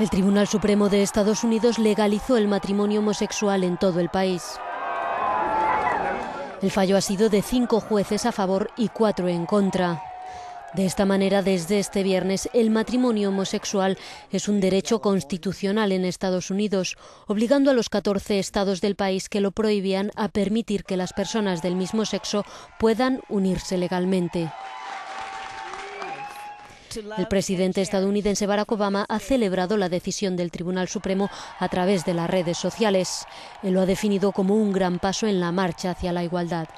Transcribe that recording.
El Tribunal Supremo de Estados Unidos legalizó el matrimonio homosexual en todo el país. El fallo ha sido de cinco jueces a favor y cuatro en contra. De esta manera, desde este viernes, el matrimonio homosexual es un derecho constitucional en Estados Unidos, obligando a los 14 estados del país que lo prohibían a permitir que las personas del mismo sexo puedan unirse legalmente. El presidente estadounidense Barack Obama ha celebrado la decisión del Tribunal Supremo a través de las redes sociales. Él lo ha definido como un gran paso en la marcha hacia la igualdad.